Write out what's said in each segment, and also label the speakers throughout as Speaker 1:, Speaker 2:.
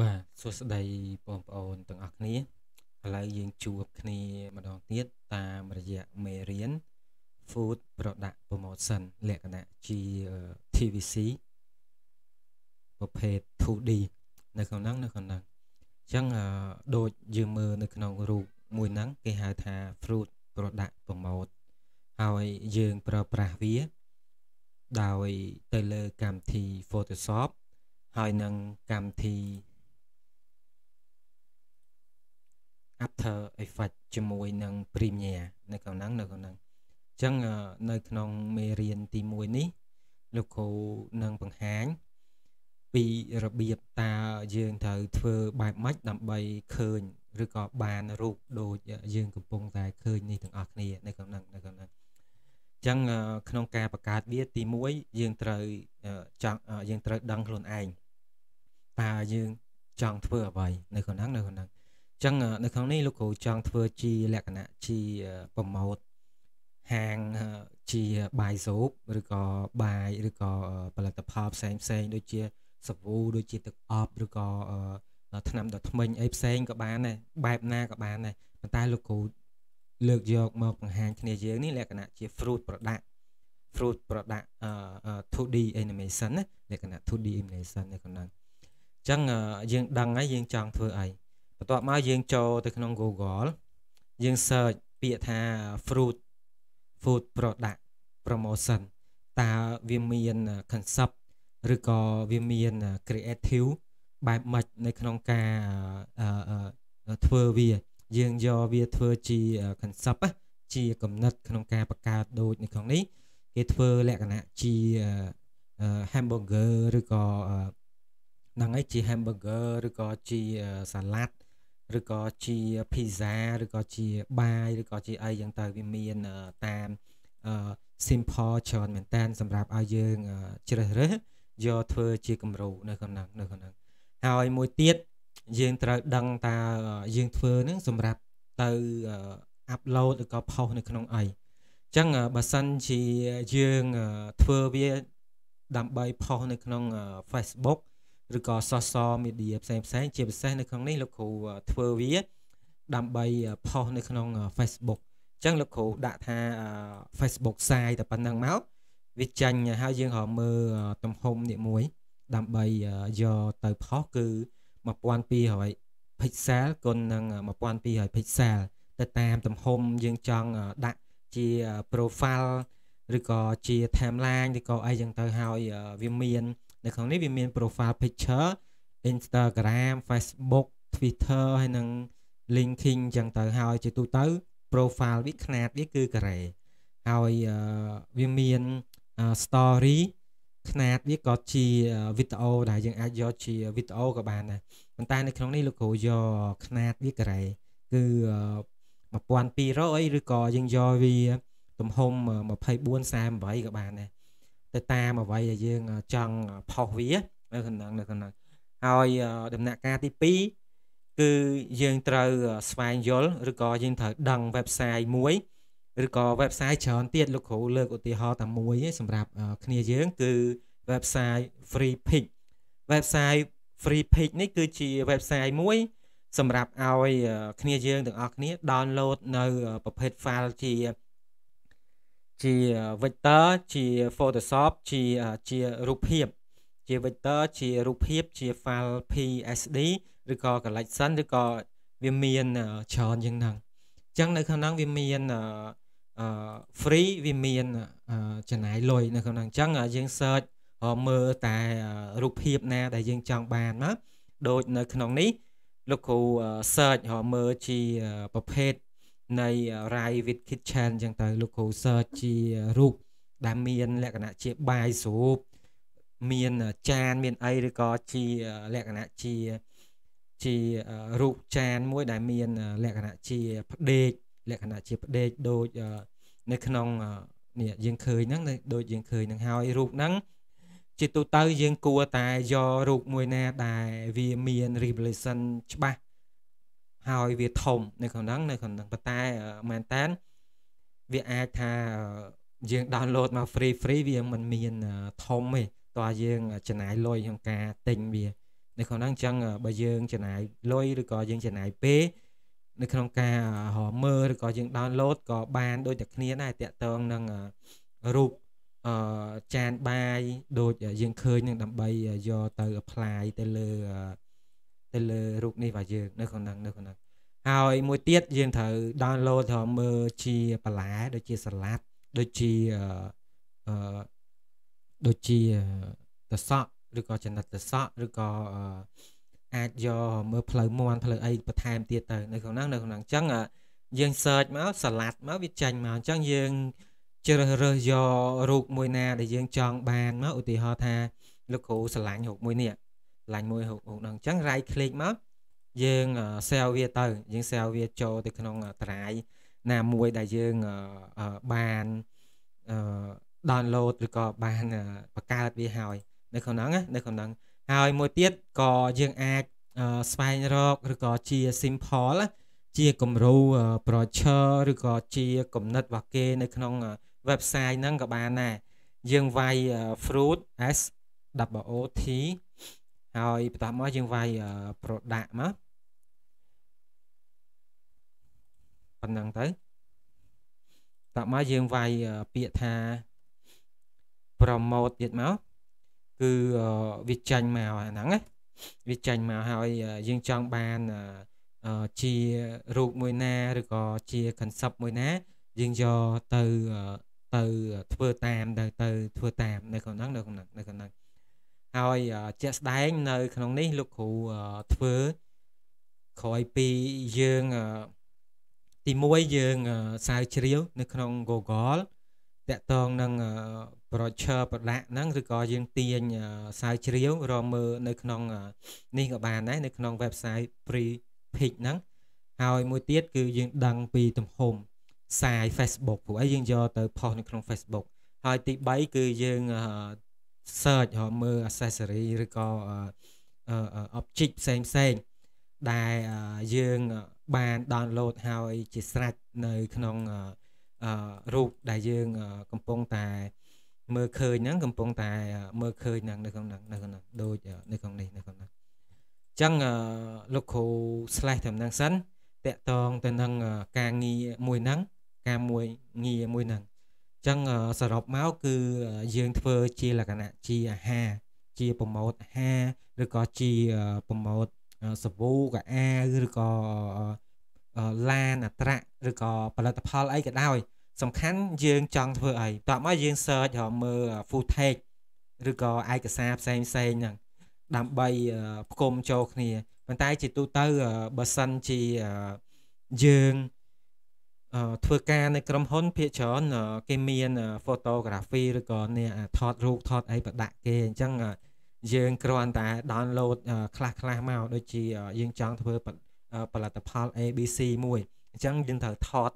Speaker 1: បាទសួស្តីបងប្អូនទាំងអស់គ្នាឥឡូវយើងជួបគ្នាម្ដងទៀតតាមរយៈមេរៀន Food Product Promotion លក្ខណៈជា TVC ប្រភេទ 2D នៅក្នុងហ្នឹងនៅក្នុងហ្នឹងអញ្ចឹងដូចយើងមើលនៅក្នុងរូបមួយហ្នឹងគេហៅថា Fruit Product Promote ហើយយើងប្រើប្រាស់វាដោយទៅលើកម្មវិធី Photoshop ហើយនឹងកម្មវិធី after effect ជាមួយនឹង premiere នៅកណ្ដឹងនៅកណ្ដឹងអញ្ចឹងនៅក្នុងមេរៀនទី1នេះលោកគ្រូនឹងបង្ហាញពីរបៀបតើយើងត្រូវធ្វើបែបម៉េចដើម្បីឃើញឬក៏បានរូបដូចយើង កំពុងតែឃើញនេះទាំងអស់គ្នានៅកណ្ដឹងនៅកណ្ដឹងអញ្ចឹងក្នុងការបង្កើតវាទី1យើងត្រូវចង់យើងត្រូវដឹងខ្លួនឯងតើយើងចង់ធ្វើអ្វីនៅកណ្ដឹងនៅកណ្ដឹងចឹងនៅក្នុងនេះលោកគ្រូចង់ធ្វើជាលក្ខណៈជាប្រម៉ូតហាងជាបាយសូបឬក៏បាយឬក៏ផលិតផលផ្សេងផ្សេងដូចជាសាវូដូចជាទឹកអប់ឬក៏ថ្នាំដុតធ្មេញអីផ្សេងក៏បានដែរបែបណាក៏បានដែរប៉ុន្តែលោកគ្រូលើកយកមកបង្ហាញគ្នាយើងនេះលក្ខណៈជា fruit product fruit product អឺ 2D animation ណាលក្ខណៈ 2D animation នៅក្នុងហ្នឹងអញ្ចឹងយើងដឹងហើយយើងចង់ធ្វើអីបន្ទាប់មកយើងចូលទៅក្នុង Google យើង search ពាក្យថា fruit food product promotion តើវាមាន concept ឬក៏វាមាន creative បែបម៉េចនៅក្នុងការធ្វើវា យើងយកវាធ្វើជា concept ជាកំណត់ក្នុងការបង្កើតដូចនៅក្នុងនេះគេធ្វើលក្ខណៈជា hamburger ឬក៏ហ្នឹងឯងជា hamburger ឬក៏ជា salad ឬក៏ជាភីហ្សាឬក៏ជាបាយឬក៏ជាអីចឹងទៅវាមានតាមអឺ simple ច្រើនមែនតានសម្រាប់ឲ្យយើងជ្រើសរើសយកធ្វើជាគំរូនៅក្នុងហ្នឹងនៅក្នុងហ្នឹងហើយមួយទៀតយើងត្រូវដឹងតើយើងធ្វើហ្នឹងសម្រាប់ទៅអាប់ឡូតឬក៏ផុសនៅក្នុងអីអញ្ចឹងបើសិនជាយើងធ្វើវា ដើម្បីផុសនៅក្នុង Facebook ឬក៏សសរមីឌាផ្សេងផ្សេងជាពិសេសនៅក្នុងនេះលោកគ្រូធ្វើវាដើម្បីផុសនៅក្នុង Facebook អញ្ចឹងលោកគ្រូដាក់ថា Facebook សាយតែប៉ុណ្ណឹងមកវាចាញ់ហើយយើងរកមើលទំហំនេះមួយ ដើម្បីយកទៅផុសគឺ1200 pixel គុណនឹង1200 pixel ទៅតាមទំហំយើងចង់ដាក់ជា profile ឬក៏ជា timeline ឬក៏អីចឹងទៅហើយវាមាននៅក្នុងនេះវាមាន profile picture Instagram Facebook Twitter ហើយនិង LinkedIn ចឹងទៅហើយជាទូទៅ profile វាຂະຫນາດវាគឺការ៉េហើយវាមាន story ຂະຫນາດវាក៏ជាវីដេអូដែលយើងអាចយកជាវីដេអូក៏បានដែរប៉ុន្តែនៅក្នុងនេះលោកគ្រូយកຂະຫນາດវាការ៉េគឺ1200ឬក៏យើងយកវា ទំហំ2448ក៏បានដែរទៅតាមអ្វីដែលយើងចង់ផុសវានៅក្នុងនៅក្នុងហើយដំណាក់កាលទី2គឺយើងត្រូវស្វែងយល់ឬក៏យើងត្រូវដឹង website មួយឬក៏ website ច្រើនទៀតលោកគ្រូលើកឧទាហរណ៍តែមួយសម្រាប់គ្នាយើង គឺ website free pick website free pick នេះគឺជា website មួយ សម្រាប់ឲ្យគ្នាយើងទាំងអស់គ្នា download នៅប្រភេទ file ជាជា vector ជា Photoshop ជាជារូបភាពជា vector ជារូបភាពជា file PSD ឬក៏ collection ឬក៏វាមានច្រើនយ៉ាងហ្នឹងអញ្ចឹងនៅក្នុងហ្នឹងវាមានអឺ free វាមានចំណាយលុយនៅក្នុងហ្នឹងអញ្ចឹងយើង search មើលតែរូបភាពណាដែលយើងចង់បានមកដូចនៅក្នុងនេះលោកគ្រូ search មើលជាប្រភេទនៃ Rai with Kitchen អញ្ចឹងទៅលោកគ្រូ search ជារូបដែលមានលក្ខណៈជាបាយស្រូប មានចានមានអីឬក៏ជាលក្ខណៈជាជារូបចានមួយដែលមានលក្ខណៈជាផ្ដេកលក្ខណៈជាផ្ដេកដូចនៅក្នុងនេះយើងឃើញហ្នឹងដូចយើងឃើញហ្នឹងហើយរូបហ្នឹងជាទូទៅយើងគួរតែយករូបមួយណាដែលវាមាន revelation ច្បាស់ហើយវាធំនៅក្នុងហ្នឹងនៅក្នុងហ្នឹងប៉ុន្តែមែនតានវាអាចថាយើង download មក free free វាមិនមានធំទេតោះយើងចំណាយលុយក្នុងការទិញវានៅក្នុងហ្នឹងអញ្ចឹងបើយើងចំណាយលុយឬក៏យើងចំណាយពេលនៅក្នុងការរមើលឬក៏យើង download ក៏បានដូចតែគ្នាដែរតាក់ទងនឹងរូបអឺចានបាយដូចយើងឃើញនឹងដើម្បីយកទៅ apply ទៅលើទៅលើរូបនេះរបស់យើងនៅក្នុងហ្នឹងនៅក្នុងហ្នឹងហើយមួយទៀតយើងត្រូវ download ធំមើលជាបន្លែដូចជាសាឡាត់ដូចជាអឺដូចជាតសក់ឬក៏ចំណិតតសក់ឬក៏អាចយកមើលផ្លូវមន់ផ្លូវអីបន្ថែមទៀតទៅនៅក្នុងហ្នឹងនៅក្នុងហ្នឹងអញ្ចឹងយើង search មកសាឡាត់មកវាចាញ់មកអញ្ចឹងយើងជ្រើសរើសយករូបមួយ ណាដែលយើងចង់បានមកឧទាហរណ៍ថាលោកគ្រូស្រឡាញ់រូបមួយនេះឡាញ់មួយហូកហូកដល់អញ្ចឹងរាយคลิกមកយើង sell វាទៅយើង sell វាចូលទៅក្នុងត្រាយណាមួយដែលយើងបានអឺ download ឬក៏បានបង្កើតវាហើយនៅក្នុងហ្នឹងនៅក្នុងហ្នឹងហើយមួយទៀតក៏យើងអាចស្វែងរកឬក៏ជា simple ជាគំរូ brochure ឬក៏ជាគំនិតរបស់គេ នៅក្នុង website ហ្នឹងក៏បានដែរយើងវាយ fruit s w o t ហើយបន្ទាប់មកយើងវាយ product មកប៉ុណ្ណឹងទៅបន្ទាប់មកយើងវាយពាក្យថា promote ទៀតមកគឺវាចាញ់មកអាហ្នឹងណាវាចាញ់មកហើយយើងចង់បានជារូបមួយណាឬក៏ជា concept មួយណាយើងយកទៅទៅធ្វើតាមទៅទៅធ្វើតាមនៅក្នុងហ្នឹងនៅក្នុងហ្នឹងនៅក្នុងហ្នឹងឲ្យជាក់ស្ដែងនៅក្នុងនេះលោកគ្រូធ្វើក្រោយពីយើងទី1យើងសាវជ្រាវនៅក្នុង Google តកតងនឹង brochure product ហ្នឹងឬក៏យើងទាញសាវជ្រាវរកមើលនៅក្នុងនេះក៏បានដែរនៅក្នុង website free page ហ្នឹងហើយមួយទៀតគឺយើងដឹងពីទំហំសាយ Facebook ព្រោះអីយើងយកទៅផុសនៅក្នុង Facebook ហើយទី3គឺយើង search រកមើល accessory ឬក៏ object ផ្សេងផ្សេងដែលយើងបាន download ហើយជាស្រេចនៅក្នុងរូបដែលយើងកំពុងតែ មើលឃើញហ្នឹងកំពុងតែមើលឃើញហ្នឹងនៅក្នុងហ្នឹងនៅក្នុងហ្នឹងដូចនៅក្នុងនេះនៅក្នុងហ្នឹងអញ្ចឹងលោកគ្រូ slash តាមហ្នឹងសិនតកតងទៅនឹងការងារមួយហ្នឹងការមួយងារមួយហ្នឹងចឹងសរុបមកគឺយើងធ្វើ ជាលក្ខណៈជាអាហារជាប្រម៉ូតអាហារឬក៏ជាប្រម៉ូតសាវូកាអាឬក៏ឡានអត្រាឬក៏ផលិតផលអីក៏ដោយ សំខាន់យើងចង់ធ្វើអីតោះមកយើង search រកមើល footage ឬក៏ឯកសារផ្សេងផ្សេងហ្នឹងដើម្បីផ្គុំចូលគ្នាប៉ុន្តែជាទូទៅបើសិនជាយើងធ្វើការនៅក្រុមហ៊ុនភាគច្រើនគេមាន photography ឬក៏នេះថតរូបថតអីប្រដាក់គេអញ្ចឹងយើងគ្រាន់តែ download ខ្លះខ្លះមកដូចជាយើងចង់ធ្វើផលិតផល ABC មួយអញ្ចឹងយើងត្រូវថត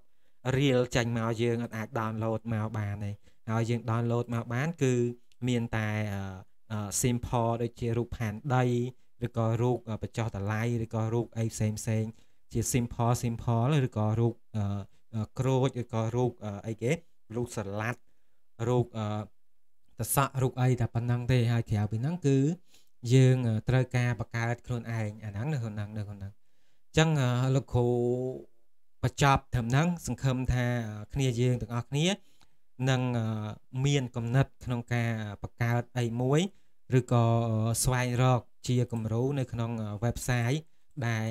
Speaker 1: reel ចាញ់មកយើងអាច download មកបានទេហើយយើង download មកបានគឺមានតែ simple ដូចជារូបផែនដីឬក៏រូបបញ្ចុះតម្លៃឬក៏រូបអីផ្សេងផ្សេង ជា simple simple ឬក៏រូបក្រូចឬក៏រូបអីគេរូបសាឡាត់រូបតសក់រូបអីតែប៉ុណ្ណឹងទេហើយក្រៅពីហ្នឹងគឺ យើង ត្រូវការបង្កើតខ្លួនឯងអាហ្នឹងនៅក្នុងហ្នឹងនៅក្នុងហ្នឹងអញ្ចឹងលោកគ្រូបញ្ចប់ត្រឹមហ្នឹងសង្ឃឹមថាគ្នាយើងទាំងអស់គ្នានឹងមានគំនិតក្នុងការបង្កើតអីមួយឬក៏ស្វែងរកជាគំរូនៅក្នុង website ដែល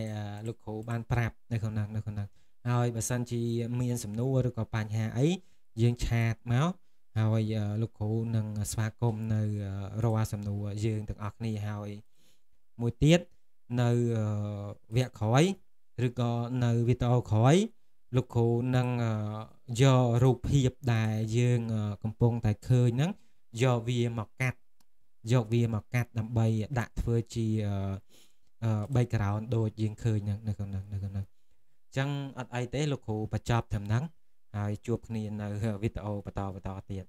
Speaker 1: លោកគ្រូបានប្រាប់នៅក្នុងហ្នឹងនៅក្នុងហ្នឹងហើយបើសិនជាមានសំណួរឬក៏បញ្ហាអីយើងឆាតមកហើយលោកគ្រូនឹងស្វាគមន៍នៅរាល់សំណួរយើងទាំងអស់គ្នាហើយមួយទៀតនៅវគ្គក្រោយឬក៏នៅវីដេអូក្រោយលោកគ្រូនឹងយករូបភាពដែលយើងកំពុងតែឃើញហ្នឹងយកវាមកកាត់យកវាមកកាត់ដើម្បីដាក់ធ្វើជា background ដូចយើងឃើញហ្នឹងនៅក្នុងហ្នឹងនៅក្នុងហ្នឹងចឹងអត់អីទេលោកគ្រូបញ្ចប់ត្រឹមហ្នឹងហើយជួបគ្នានៅវីដេអូបន្តបន្តទៀត